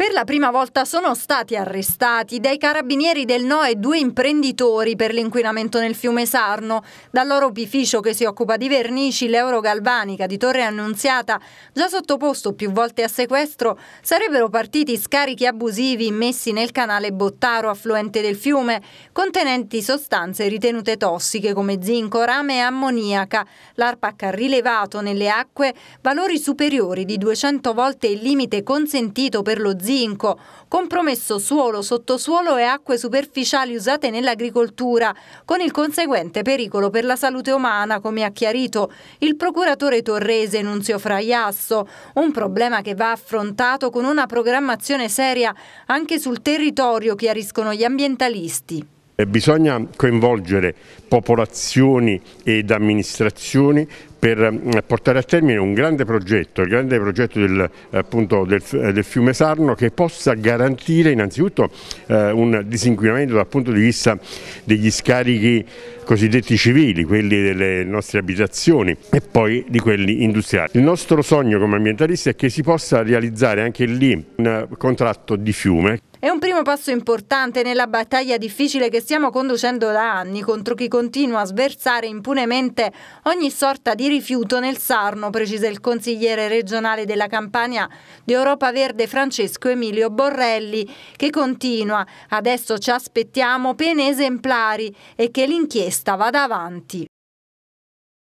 Per la prima volta sono stati arrestati dai carabinieri del NOE due imprenditori per l'inquinamento nel fiume Sarno. Dal loro bificio che si occupa di vernici, l'Euro Galvanica di Torre Annunziata, già sottoposto più volte a sequestro, sarebbero partiti scarichi abusivi immessi nel canale Bottaro, affluente del fiume, contenenti sostanze ritenute tossiche come zinco, rame e ammoniaca. L'ARPAC ha rilevato nelle acque valori superiori di 200 volte il limite consentito per lo zinco zinco, compromesso suolo, sottosuolo e acque superficiali usate nell'agricoltura, con il conseguente pericolo per la salute umana, come ha chiarito il procuratore torrese Nunzio Fraiasso, un problema che va affrontato con una programmazione seria anche sul territorio, chiariscono gli ambientalisti. Eh, bisogna coinvolgere popolazioni ed amministrazioni per eh, portare a termine un grande progetto, il grande progetto del, eh, appunto, del, eh, del fiume Sarno che possa garantire innanzitutto eh, un disinquinamento dal punto di vista degli scarichi cosiddetti civili, quelli delle nostre abitazioni e poi di quelli industriali. Il nostro sogno come ambientalisti è che si possa realizzare anche lì un contratto di fiume è un primo passo importante nella battaglia difficile che stiamo conducendo da anni contro chi continua a sversare impunemente ogni sorta di rifiuto nel Sarno, precisa il consigliere regionale della Campania di Europa Verde Francesco Emilio Borrelli, che continua adesso ci aspettiamo pene esemplari e che l'inchiesta vada avanti.